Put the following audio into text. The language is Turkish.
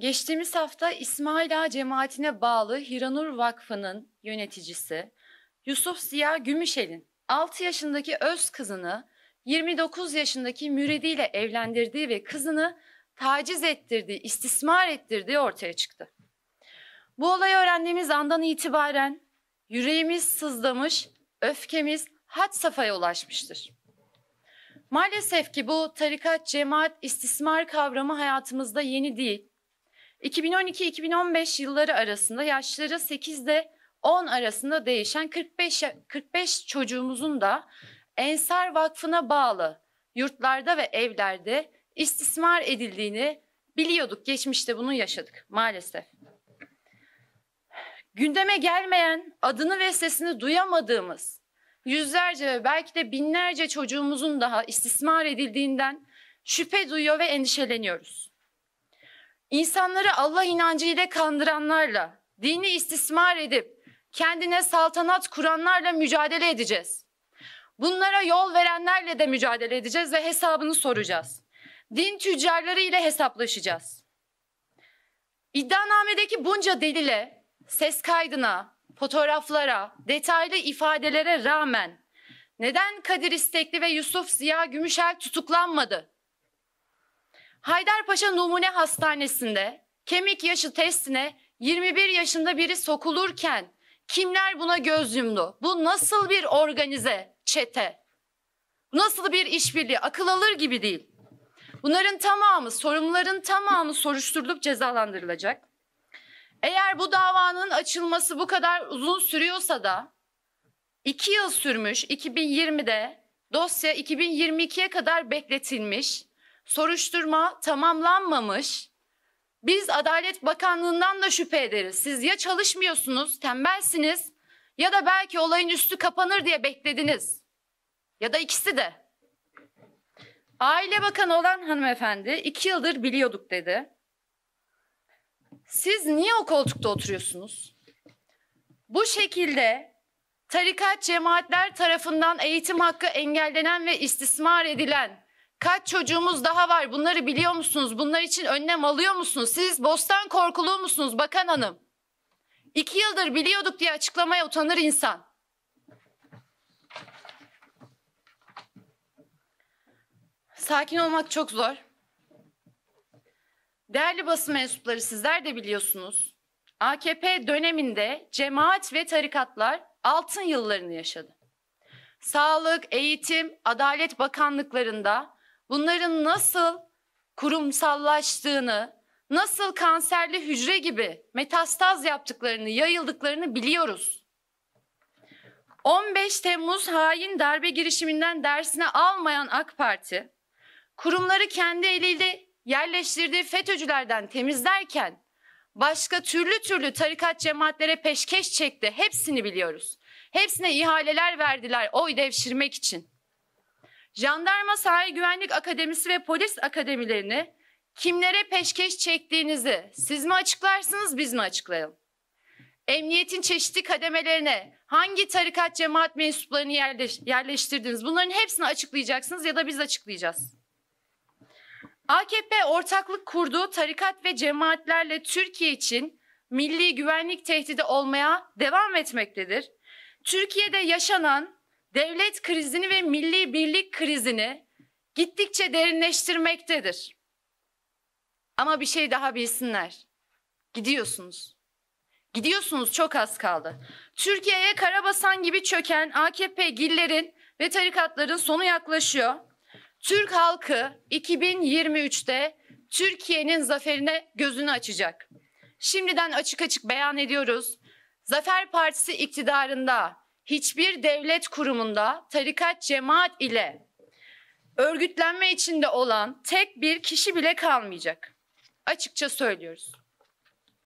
Geçtiğimiz hafta İsmail Ağa cemaatine bağlı Hiranur Vakfı'nın yöneticisi Yusuf Ziya Gümüşel'in 6 yaşındaki öz kızını 29 yaşındaki müridiyle evlendirdiği ve kızını taciz ettirdiği, istismar ettirdiği ortaya çıktı. Bu olayı öğrendiğimiz andan itibaren yüreğimiz sızlamış, öfkemiz had safhaya ulaşmıştır. Maalesef ki bu tarikat, cemaat, istismar kavramı hayatımızda yeni değil. 2012-2015 yılları arasında yaşları 8 ile 10 arasında değişen 45 45 çocuğumuzun da Ensar Vakfı'na bağlı yurtlarda ve evlerde istismar edildiğini biliyorduk. Geçmişte bunu yaşadık maalesef. Gündeme gelmeyen, adını ve sesini duyamadığımız yüzlerce ve belki de binlerce çocuğumuzun daha istismar edildiğinden şüphe duyuyor ve endişeleniyoruz. İnsanları Allah inancı ile kandıranlarla, dini istismar edip kendine saltanat kuranlarla mücadele edeceğiz. Bunlara yol verenlerle de mücadele edeceğiz ve hesabını soracağız. Din tüccarları ile hesaplaşacağız. İddianamedeki bunca delile, ses kaydına, fotoğraflara, detaylı ifadelere rağmen neden Kadir İstekli ve Yusuf Ziya Gümüşel tutuklanmadı? Haydarpaşa Numune Hastanesi'nde kemik yaşı testine 21 yaşında biri sokulurken kimler buna göz yumdu? Bu nasıl bir organize çete? Nasıl bir işbirliği? Akıl alır gibi değil. Bunların tamamı, sorumluların tamamı soruşturulup cezalandırılacak. Eğer bu davanın açılması bu kadar uzun sürüyorsa da 2 yıl sürmüş 2020'de dosya 2022'ye kadar bekletilmiş soruşturma tamamlanmamış. Biz Adalet Bakanlığı'ndan da şüphe ederiz. Siz ya çalışmıyorsunuz, tembelsiniz ya da belki olayın üstü kapanır diye beklediniz. Ya da ikisi de. Aile Bakanı olan hanımefendi iki yıldır biliyorduk dedi. Siz niye o koltukta oturuyorsunuz? Bu şekilde tarikat cemaatler tarafından eğitim hakkı engellenen ve istismar edilen Kaç çocuğumuz daha var bunları biliyor musunuz? Bunlar için önlem alıyor musunuz? Siz bostan korkulu musunuz bakan hanım? İki yıldır biliyorduk diye açıklamaya utanır insan. Sakin olmak çok zor. Değerli basın mensupları sizler de biliyorsunuz. AKP döneminde cemaat ve tarikatlar altın yıllarını yaşadı. Sağlık, eğitim, adalet bakanlıklarında bunların nasıl kurumsallaştığını, nasıl kanserli hücre gibi metastaz yaptıklarını, yayıldıklarını biliyoruz. 15 Temmuz hain darbe girişiminden dersini almayan AK Parti, kurumları kendi eliyle yerleştirdiği FETÖ'cülerden temizlerken başka türlü türlü tarikat cemaatlere peşkeş çekti. Hepsini biliyoruz. Hepsine ihaleler verdiler oy devşirmek için. Jandarma Sahil Güvenlik Akademisi ve polis akademilerini kimlere peşkeş çektiğinizi siz mi açıklarsınız biz mi açıklayalım? Emniyetin çeşitli kademelerine hangi tarikat cemaat mensuplarını yerleştirdiniz? Bunların hepsini açıklayacaksınız ya da biz açıklayacağız. AKP ortaklık kurduğu tarikat ve cemaatlerle Türkiye için milli güvenlik tehdidi olmaya devam etmektedir. Türkiye'de yaşanan devlet krizini ve milli birlik krizini gittikçe derinleştirmektedir. Ama bir şey daha bilsinler. Gidiyorsunuz. Gidiyorsunuz çok az kaldı. Türkiye'ye karabasan gibi çöken AKP gillerin ve tarikatların sonu yaklaşıyor. Türk halkı 2023'te Türkiye'nin zaferine gözünü açacak. Şimdiden açık açık beyan ediyoruz. Zafer Partisi iktidarında hiçbir devlet kurumunda tarikat cemaat ile örgütlenme içinde olan tek bir kişi bile kalmayacak. Açıkça söylüyoruz.